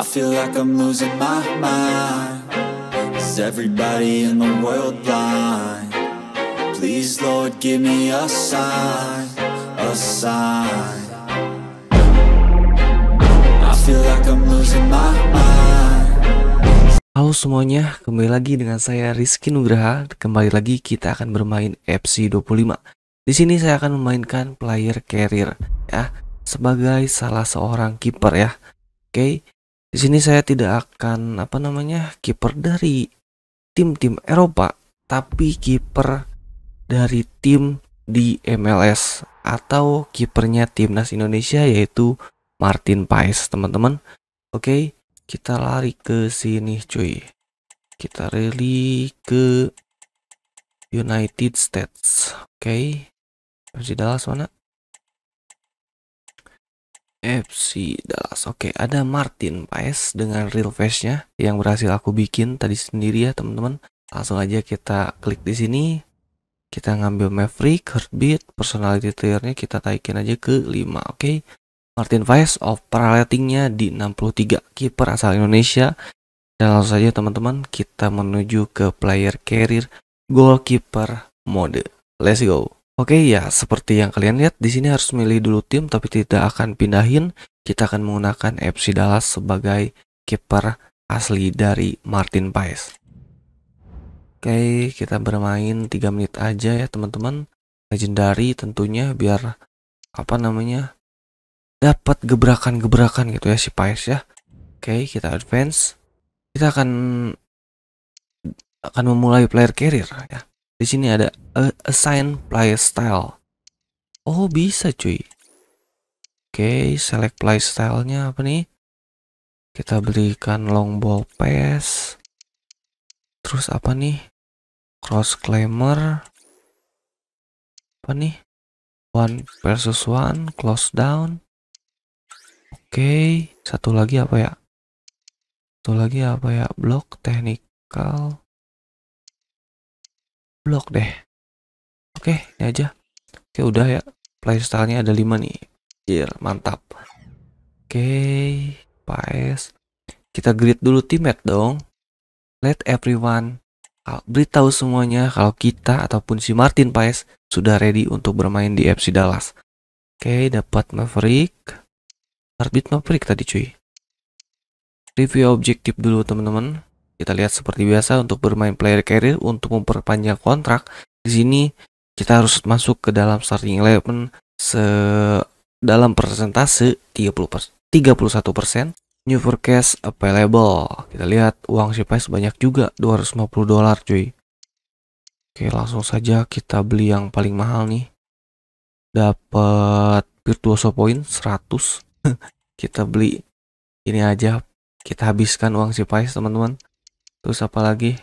I feel like I'm losing my mind Is everybody in the world blind? Please, Lord, give me a sign A sign Halo semuanya, kembali lagi dengan saya Rizky Nugraha. Kembali lagi kita akan bermain FC 25. Di sini saya akan memainkan player carrier ya sebagai salah seorang kiper ya. Oke, di sini saya tidak akan apa namanya kiper dari tim-tim Eropa, tapi kiper dari tim di MLS atau kipernya timnas Indonesia yaitu Martin Paes, teman-teman. Oke, kita lari ke sini, cuy. Kita rally ke United States. Oke. Okay. Masih Dallas mana? FC Dallas. Oke, okay, ada Martin Paes dengan real face-nya yang berhasil aku bikin tadi sendiri ya, teman-teman. Langsung aja kita klik di sini. Kita ngambil Maverick, Heartbeat, personality tier-nya kita taikin aja ke 5, oke. Okay? Martin Paes of paralatingnya di 63, kiper asal Indonesia. Dan langsung saja teman-teman, kita menuju ke player carrier goalkeeper mode. Let's go. Oke ya, seperti yang kalian lihat di sini harus milih dulu tim tapi tidak akan pindahin. Kita akan menggunakan FC Dallas sebagai kiper asli dari Martin Paes. Oke, kita bermain 3 menit aja ya teman-teman. Legendary tentunya biar apa namanya? dapat gebrakan-gebrakan gitu ya si Paes ya. Oke, kita advance. Kita akan akan memulai player carrier ya. Di sini ada uh, assign play style. Oh, bisa cuy. Oke, okay, select play style-nya apa nih? Kita belikan long ball pass. Terus apa nih? Cross climber. Apa nih? One versus one, close down. Oke, okay, satu lagi apa ya? Satu lagi apa ya? Block technical blok deh oke ini aja oke udah ya playstylenya ada 5 nih Jir, mantap oke paes kita greet dulu teammate dong let everyone beritahu semuanya kalau kita ataupun si Martin Paes sudah ready untuk bermain di FC Dallas. Oke, dapat Maverick. Heartbeat Maverick tadi cuy. Review objektif dulu teman-teman. Kita lihat seperti biasa untuk bermain player carry untuk memperpanjang kontrak. Di sini kita harus masuk ke dalam starting eleven se dalam persentase 30 pers 31 persen. New forecast available. Kita lihat uang siapa sebanyak juga 250 dolar cuy. Oke langsung saja kita beli yang paling mahal nih. Dapat virtuoso point 100. kita beli ini aja. Kita habiskan uang si teman-teman. Terus apa lagi?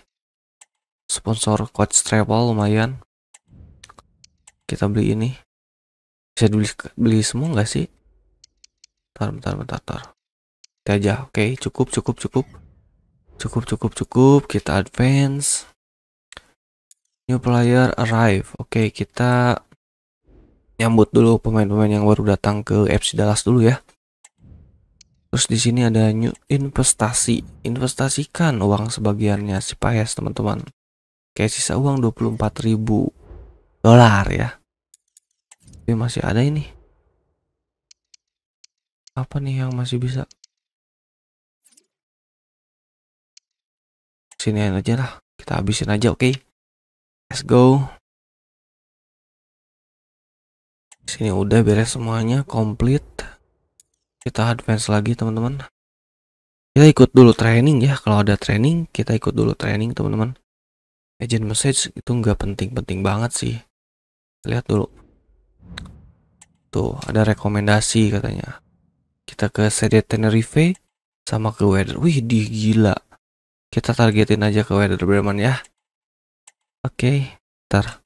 Sponsor Coach Travel lumayan. Kita beli ini. Bisa beli, beli semua nggak sih? Bentar, bentar, bentar, bentar. Kita aja. Oke, okay, cukup, cukup, cukup. Cukup, cukup, cukup. Kita advance. New player arrive. Oke, kita nyambut dulu pemain-pemain yang baru datang ke FC Dallas dulu ya. Terus di sini ada new investasi. Investasikan uang sebagiannya si Payas, teman-teman. Kayak sisa uang 24.000 dolar ya. Tapi masih ada ini. Apa nih yang masih bisa? Sini aja lah. Kita habisin aja, oke. Okay? Let's go. Sini udah beres semuanya, complete kita advance lagi teman-teman kita ikut dulu training ya kalau ada training kita ikut dulu training teman-teman agent message itu nggak penting-penting banget sih lihat dulu tuh ada rekomendasi katanya kita ke seri Tenerife sama ke weather wih di gila kita targetin aja ke weather Bremen ya oke okay, ntar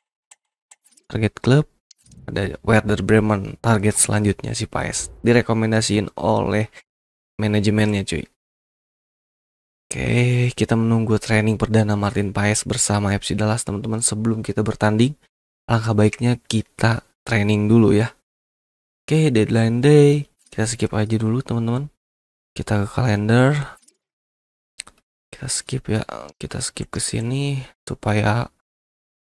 target club ada Werder Bremen target selanjutnya si Paes direkomendasiin oleh manajemennya cuy Oke, kita menunggu training perdana Martin Paes bersama FC Dallas teman-teman sebelum kita bertanding. Langkah baiknya kita training dulu ya. Oke, deadline day. Kita skip aja dulu teman-teman. Kita ke kalender. Kita skip ya. Kita skip ke sini supaya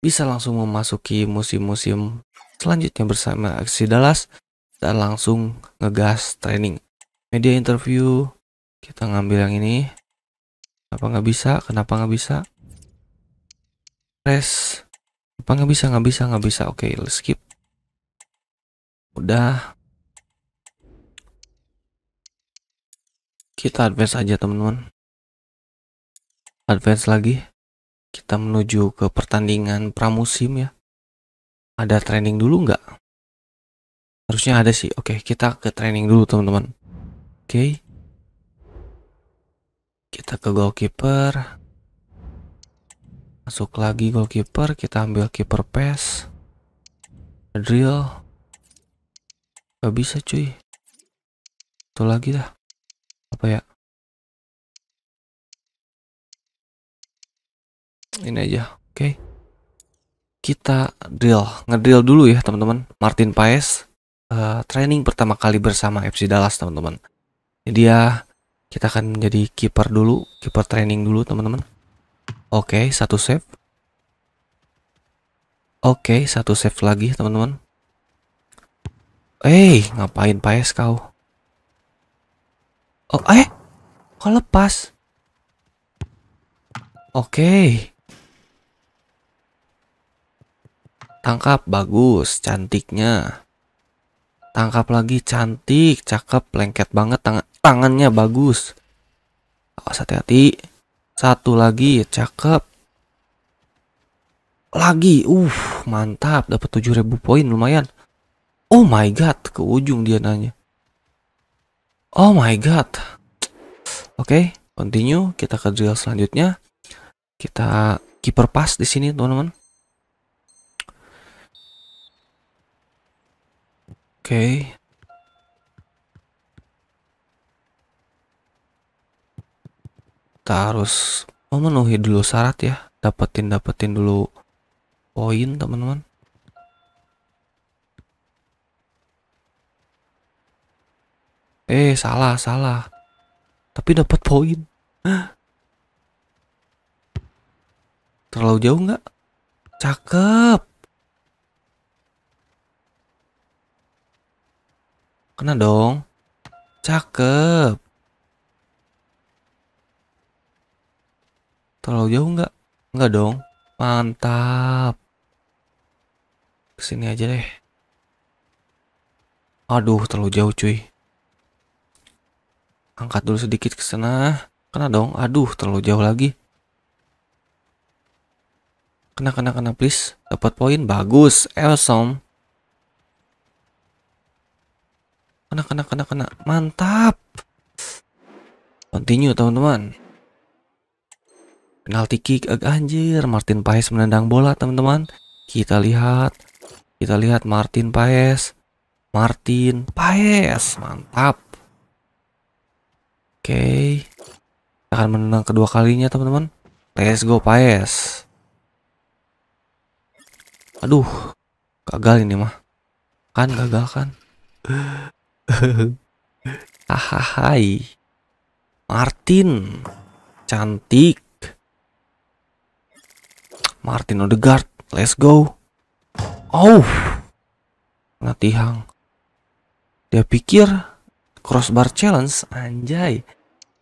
bisa langsung memasuki musim-musim Selanjutnya bersama aksi Dallas, kita langsung ngegas training. Media interview, kita ngambil yang ini. Apa nggak bisa? Kenapa nggak bisa? press apa nggak bisa? Nggak bisa, nggak bisa. Oke, okay, let's skip. Udah. Kita advance aja teman-teman. Advance lagi. Kita menuju ke pertandingan pramusim ya ada training dulu nggak? Harusnya ada sih. Oke, kita ke training dulu teman-teman. Oke. Kita ke goalkeeper. Masuk lagi goalkeeper, kita ambil keeper pass. Drill. Gak bisa cuy. Itu lagi dah. Apa ya? Ini aja, oke. Okay kita drill, ngedrill dulu ya teman-teman. Martin Paes uh, training pertama kali bersama FC Dallas teman-teman. Jadi ya kita akan menjadi kiper dulu, kiper training dulu teman-teman. Oke, okay, satu save. Oke, okay, satu save lagi teman-teman. Eh, hey, ngapain Paes kau? Oh, eh, kok lepas? Oke. Okay. Tangkap, bagus, cantiknya. Tangkap lagi, cantik, cakep, lengket banget, tang tangannya bagus. Awas hati-hati. Satu lagi, cakep. Lagi, uh, mantap, dapat 7000 poin, lumayan. Oh my god, ke ujung dia nanya. Oh my god. Oke, okay, continue, kita ke drill selanjutnya. Kita keeper pas di sini, teman-teman. Oke, kita harus memenuhi dulu syarat ya dapetin dapetin dulu poin teman-teman eh salah salah tapi dapat poin terlalu jauh nggak cakep Kena dong. Cakep. Terlalu jauh nggak? Nggak dong. Mantap. Kesini aja deh. Aduh, terlalu jauh cuy. Angkat dulu sedikit ke sana. Kena dong. Aduh, terlalu jauh lagi. Kena, kena, kena, please. Dapat poin. Bagus. Awesome. kena kena kena kena mantap continue teman-teman penalti kick eh, anjir Martin Paes menendang bola teman-teman kita lihat kita lihat Martin Paes Martin Paes mantap oke okay. akan menendang kedua kalinya teman-teman let's go Paes aduh gagal ini mah kan gagal kan Hai Martin. Cantik. Martin Odegaard. Let's go. Oh. nanti tihang. Dia pikir crossbar challenge. Anjay.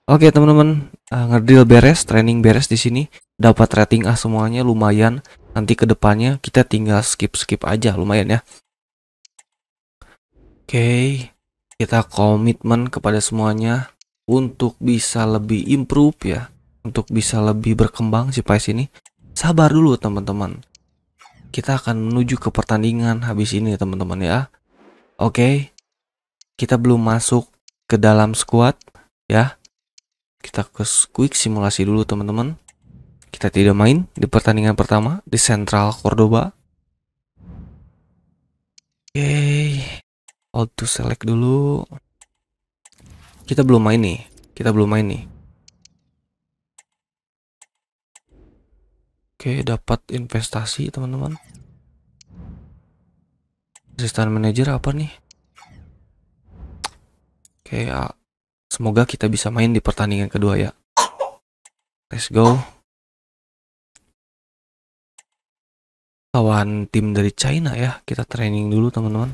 Oke teman-teman, uh, eh, ngerdil beres, training beres di sini, dapat rating A semuanya lumayan. Nanti kedepannya kita tinggal skip skip aja, lumayan ya. Oke, okay kita komitmen kepada semuanya untuk bisa lebih improve ya untuk bisa lebih berkembang si Pais ini sabar dulu teman-teman kita akan menuju ke pertandingan habis ini teman-teman ya oke kita belum masuk ke dalam squad ya kita ke quick simulasi dulu teman-teman kita tidak main di pertandingan pertama di Central Cordoba oke all to select dulu kita belum main nih kita belum main nih Oke, dapat investasi, teman-teman. Assistant manager apa nih? Oke, semoga kita bisa main di pertandingan kedua ya. Let's go. Lawan tim dari China ya. Kita training dulu, teman-teman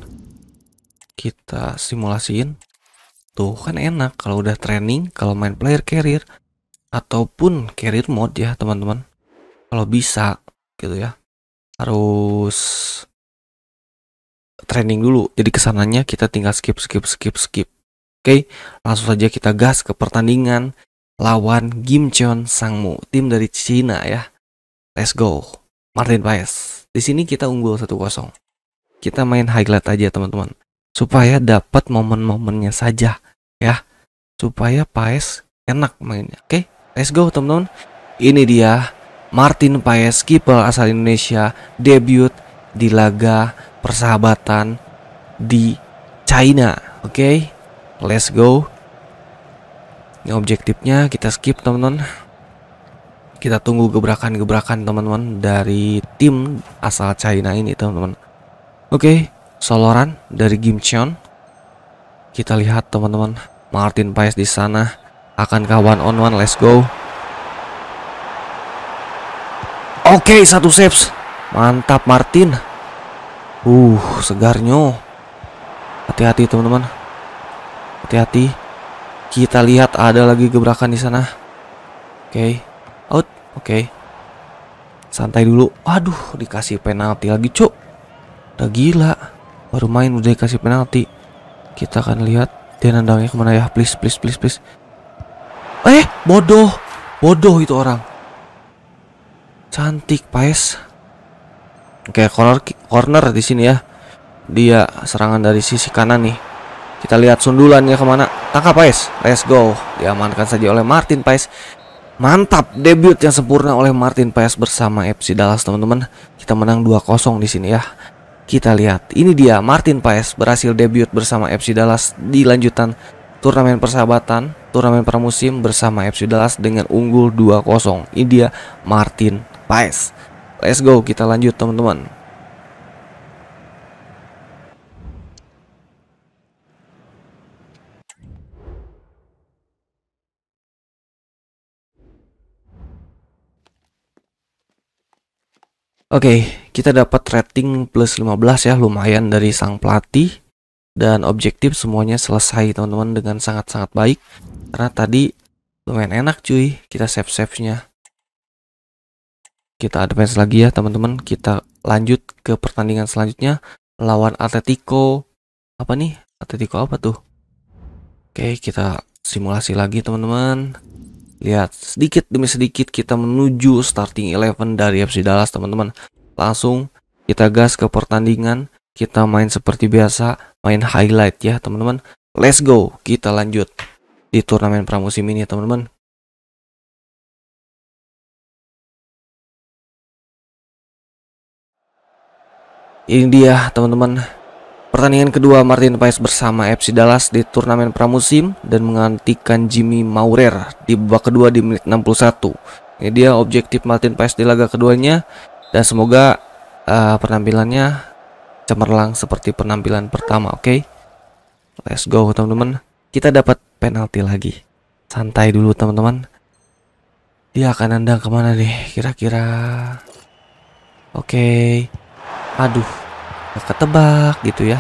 kita simulasiin tuh kan enak kalau udah training kalau main player carrier ataupun carrier mode ya teman-teman kalau bisa gitu ya harus training dulu jadi kesananya kita tinggal skip skip skip skip oke langsung saja kita gas ke pertandingan lawan Kim Sangmu tim dari Cina ya let's go Martin Paes di sini kita unggul 1-0 kita main highlight aja teman-teman supaya dapat momen-momennya saja ya supaya Paes enak mainnya oke let's go teman-teman ini dia Martin Paes kiper asal Indonesia debut di laga persahabatan di China oke let's go ini objektifnya kita skip teman-teman kita tunggu gebrakan-gebrakan teman-teman dari tim asal China ini teman-teman oke okay? soloran dari Gimcheon. Kita lihat teman-teman, Martin Paes di sana akan kawan on one, let's go. Oke, okay, satu saves. Mantap Martin. Uh, segarnya. Hati-hati teman-teman. Hati-hati. Kita lihat ada lagi gebrakan di sana. Oke. Okay. Out. Oke. Okay. Santai dulu. Aduh, dikasih penalti lagi, Cuk. Udah gila baru main udah dikasih penalti kita akan lihat dia nendangnya kemana ya please please please please eh bodoh bodoh itu orang cantik Paes oke corner corner di sini ya dia serangan dari sisi kanan nih kita lihat sundulannya kemana tangkap Paes let's go diamankan saja oleh Martin Paes Mantap debut yang sempurna oleh Martin Paes bersama FC Dallas teman-teman. Kita menang 2-0 di sini ya. Kita lihat, ini dia Martin Paes berhasil debut bersama FC Dallas di lanjutan turnamen persahabatan, turnamen pramusim bersama FC Dallas dengan unggul 2-0. Ini dia Martin Paes. Let's go, kita lanjut teman-teman. Oke, okay, kita dapat rating plus 15 ya, lumayan dari sang pelatih. Dan objektif semuanya selesai teman-teman dengan sangat-sangat baik. Karena tadi lumayan enak cuy, kita save-save-nya. Kita advance lagi ya teman-teman, kita lanjut ke pertandingan selanjutnya. Lawan Atletico, apa nih? Atletico apa tuh? Oke, kita simulasi lagi teman-teman lihat sedikit demi sedikit kita menuju starting eleven dari FC Dallas teman-teman langsung kita gas ke pertandingan kita main seperti biasa main highlight ya teman-teman let's go kita lanjut di turnamen pramusim ini teman-teman ini dia teman-teman pertandingan kedua Martin Paes bersama FC Dallas di turnamen pramusim dan menggantikan Jimmy Maurer di babak kedua di menit 61 ini dia objektif Martin Paes di laga keduanya dan semoga uh, penampilannya cemerlang seperti penampilan pertama oke okay? let's go teman-teman kita dapat penalti lagi santai dulu teman-teman dia akan nendang kemana nih kira-kira oke okay. aduh gak ketebak gitu ya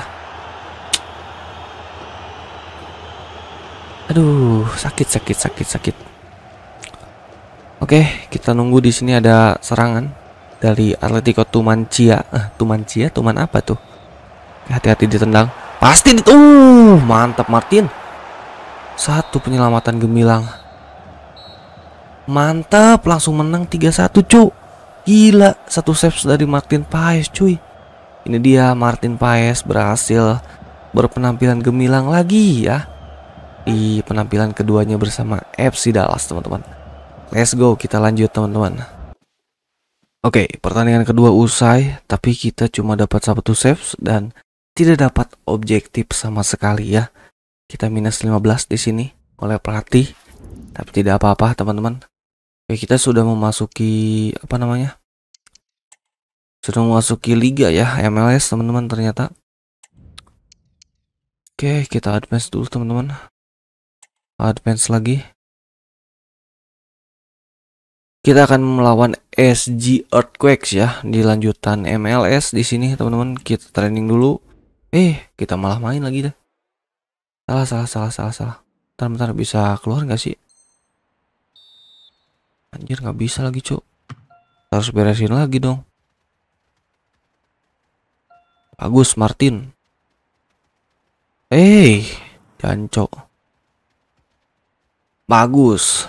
aduh sakit sakit sakit sakit oke okay, kita nunggu di sini ada serangan dari Atletico Tumancia. Eh, Tumancia, Tuman apa tuh? Hati-hati ditendang. Pasti di Uh, mantap Martin. Satu penyelamatan gemilang. Mantap, langsung menang 3-1, cu. Gila, satu saves dari Martin Paes, cuy. Ini dia Martin Paes berhasil berpenampilan gemilang lagi ya. Di penampilan keduanya bersama FC Dallas, teman-teman. Let's go, kita lanjut, teman-teman. Oke, okay, pertandingan kedua usai, tapi kita cuma dapat satu saves dan tidak dapat objektif sama sekali ya. Kita minus 15 di sini oleh pelatih, tapi tidak apa-apa teman-teman. Oke, kita sudah memasuki apa namanya? Sudah memasuki liga ya MLS teman-teman ternyata. Oke, kita advance dulu teman-teman. Advance lagi kita akan melawan SG Earthquakes ya di lanjutan MLS di sini teman-teman kita training dulu eh kita malah main lagi dah salah salah salah salah salah bentar bentar bisa keluar nggak sih anjir nggak bisa lagi cuk harus beresin lagi dong bagus Martin eh hey, jangan bagus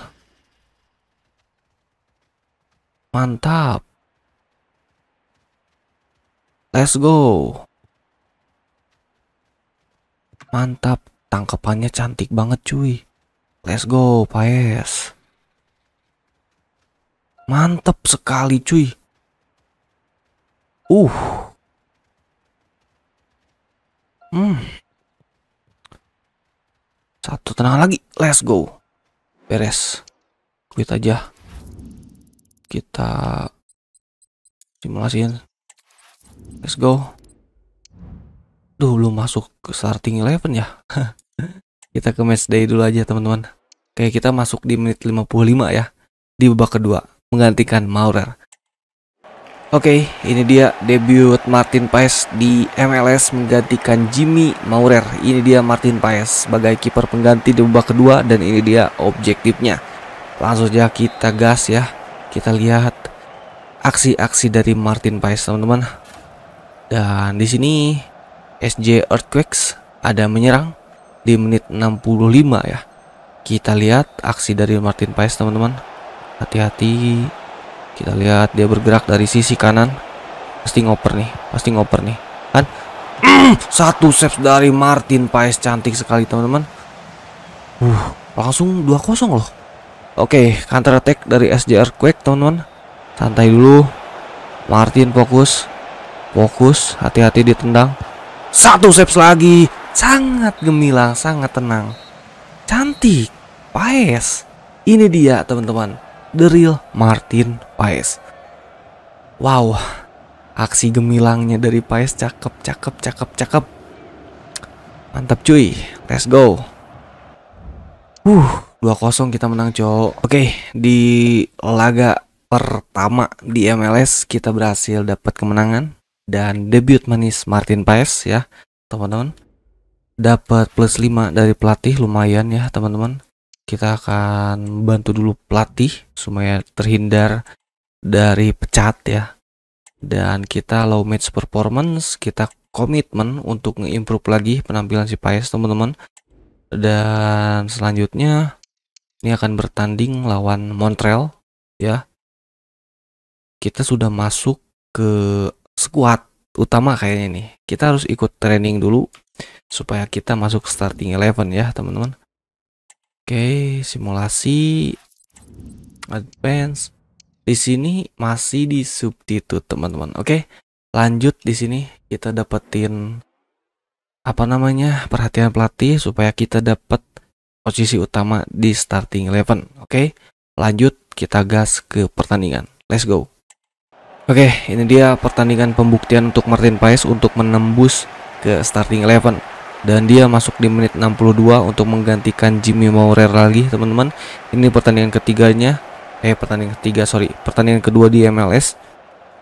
Mantap. Let's go. Mantap, tangkapannya cantik banget cuy. Let's go, Paes. Mantap sekali cuy. Uh. Hmm. Satu tenang lagi. Let's go. Beres. Quit aja kita simulasiin let's go dulu masuk ke starting eleven ya kita ke match day dulu aja teman-teman kayak kita masuk di menit 55 ya di babak kedua menggantikan Maurer Oke, okay, ini dia debut Martin Paes di MLS menggantikan Jimmy Maurer. Ini dia Martin Paes sebagai kiper pengganti di babak kedua dan ini dia objektifnya. Langsung aja kita gas ya kita lihat aksi-aksi dari Martin Paes teman-teman. Dan di sini SJ Earthquakes ada menyerang di menit 65 ya. Kita lihat aksi dari Martin Paes teman-teman. Hati-hati. Kita lihat dia bergerak dari sisi kanan. Pasti ngoper nih, pasti ngoper nih. Kan mm, satu set dari Martin Paes cantik sekali teman-teman. Uh, langsung 2-0 loh. Oke, okay, counter attack dari SJR Quick teman-teman. Santai dulu. Martin fokus. Fokus, hati-hati ditendang. Satu saves lagi. Sangat gemilang, sangat tenang. Cantik. Paes. Ini dia, teman-teman. The real Martin Paes. Wow. Aksi gemilangnya dari Paes cakep, cakep, cakep, cakep. Mantap cuy. Let's go. Uh, 2-0 kita menang cowok. Oke, okay, di laga pertama di MLS kita berhasil dapat kemenangan dan debut manis Martin Paes ya, teman-teman. Dapat plus 5 dari pelatih lumayan ya, teman-teman. Kita akan bantu dulu pelatih supaya terhindar dari pecat ya. Dan kita low match performance, kita komitmen untuk nge-improve lagi penampilan si Paes, teman-teman. Dan selanjutnya ini akan bertanding lawan Montreal ya. Kita sudah masuk ke squad utama kayaknya nih. Kita harus ikut training dulu supaya kita masuk starting eleven ya, teman-teman. Oke, simulasi advance. Di sini masih di substitute, teman-teman. Oke. Lanjut di sini kita dapetin apa namanya? perhatian pelatih supaya kita dapat posisi utama di starting eleven. Oke, lanjut kita gas ke pertandingan. Let's go. Oke, ini dia pertandingan pembuktian untuk Martin Paes untuk menembus ke starting eleven dan dia masuk di menit 62 untuk menggantikan Jimmy Maurer lagi teman-teman ini pertandingan ketiganya eh pertandingan ketiga sorry pertandingan kedua di MLS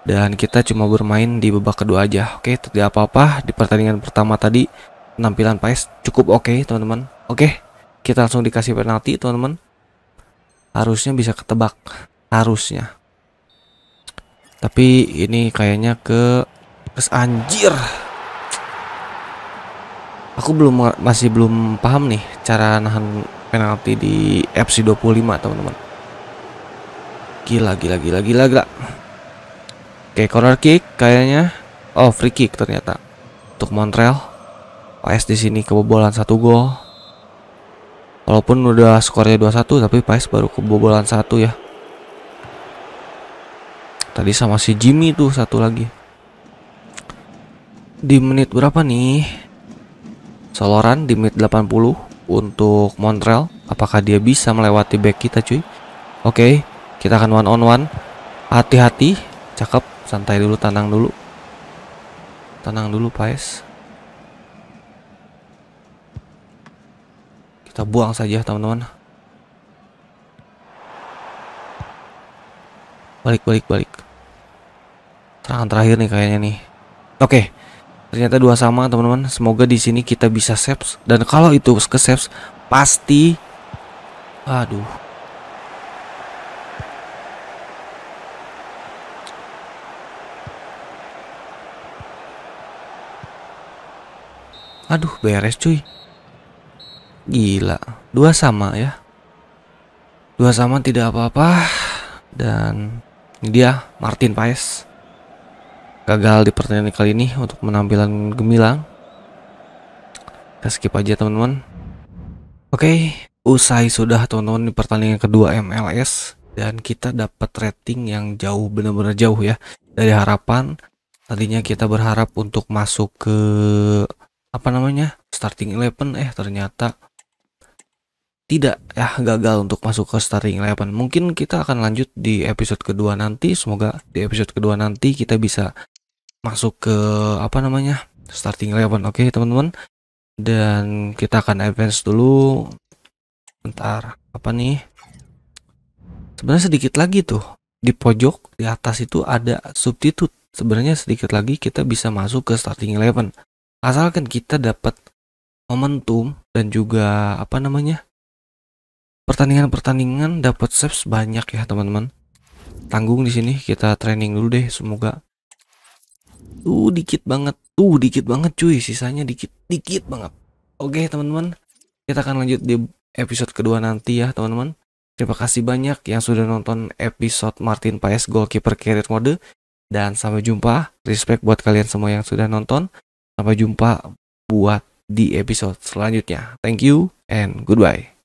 dan kita cuma bermain di babak kedua aja oke tidak apa-apa di pertandingan pertama tadi penampilan Paes cukup oke okay, teman-teman oke okay kita langsung dikasih penalti teman-teman harusnya bisa ketebak harusnya tapi ini kayaknya ke kes anjir aku belum masih belum paham nih cara nahan penalti di FC 25 teman-teman gila gila gila gila gila oke corner kick kayaknya oh free kick ternyata untuk Montreal AS di sini kebobolan satu gol Walaupun udah skornya 2-1 tapi Pais baru kebobolan satu ya. Tadi sama si Jimmy tuh satu lagi. Di menit berapa nih? Soloran di menit 80 untuk Montreal. Apakah dia bisa melewati back kita cuy? Oke, kita akan one on one. Hati-hati, cakep, santai dulu, tenang dulu. Tenang dulu, Pais. Kita buang saja teman-teman. Balik, balik, balik. Serangan terakhir nih kayaknya nih. Oke. Okay. Ternyata dua sama teman-teman. Semoga di sini kita bisa saves dan kalau itu ke saves pasti aduh. Aduh, beres cuy. Gila, dua sama ya. Dua sama tidak apa-apa dan ini dia Martin Paes gagal di pertandingan kali ini untuk penampilan gemilang. Kita skip aja teman-teman. Oke, usai sudah teman-teman di pertandingan kedua MLS dan kita dapat rating yang jauh benar-benar jauh ya dari harapan. Tadinya kita berharap untuk masuk ke apa namanya? starting eleven eh ternyata tidak ya gagal untuk masuk ke starting eleven. Mungkin kita akan lanjut di episode kedua nanti. Semoga di episode kedua nanti kita bisa masuk ke apa namanya starting eleven. Oke okay, teman-teman. Dan kita akan advance dulu. Bentar apa nih? Sebenarnya sedikit lagi tuh di pojok di atas itu ada substitute. Sebenarnya sedikit lagi kita bisa masuk ke starting eleven. Asalkan kita dapat momentum dan juga apa namanya pertandingan-pertandingan dapat saves banyak ya teman-teman tanggung di sini kita training dulu deh semoga tuh dikit banget tuh dikit banget cuy sisanya dikit dikit banget oke teman-teman kita akan lanjut di episode kedua nanti ya teman-teman terima kasih banyak yang sudah nonton episode Martin Paes goalkeeper carrier mode dan sampai jumpa respect buat kalian semua yang sudah nonton sampai jumpa buat di episode selanjutnya thank you and goodbye